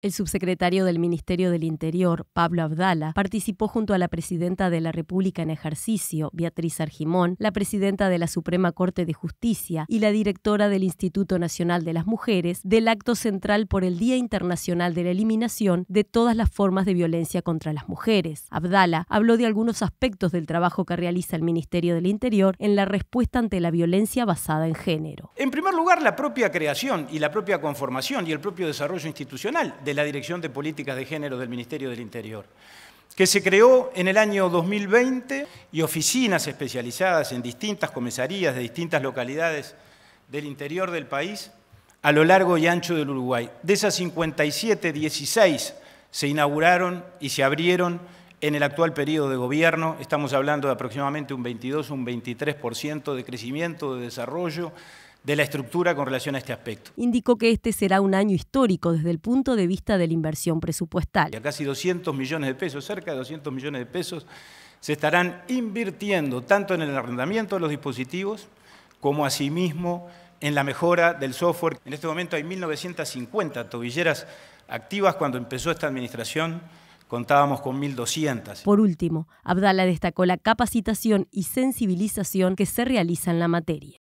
El subsecretario del Ministerio del Interior, Pablo Abdala, participó junto a la presidenta de la República en ejercicio, Beatriz Argimón, la presidenta de la Suprema Corte de Justicia y la directora del Instituto Nacional de las Mujeres, del acto central por el Día Internacional de la Eliminación de todas las formas de violencia contra las mujeres. Abdala habló de algunos aspectos del trabajo que realiza el Ministerio del Interior en la respuesta ante la violencia basada en género. En primer lugar, la propia creación y la propia conformación y el propio desarrollo institucional de la Dirección de Políticas de Género del Ministerio del Interior, que se creó en el año 2020 y oficinas especializadas en distintas comisarías de distintas localidades del interior del país a lo largo y ancho del Uruguay. De esas 57, 16 se inauguraron y se abrieron en el actual periodo de gobierno. Estamos hablando de aproximadamente un 22, un 23% de crecimiento, de desarrollo, de la estructura con relación a este aspecto. Indicó que este será un año histórico desde el punto de vista de la inversión presupuestal. ya casi 200 millones de pesos, cerca de 200 millones de pesos, se estarán invirtiendo tanto en el arrendamiento de los dispositivos como asimismo en la mejora del software. En este momento hay 1.950 tobilleras activas cuando empezó esta administración contábamos con 1.200. Por último, Abdala destacó la capacitación y sensibilización que se realiza en la materia.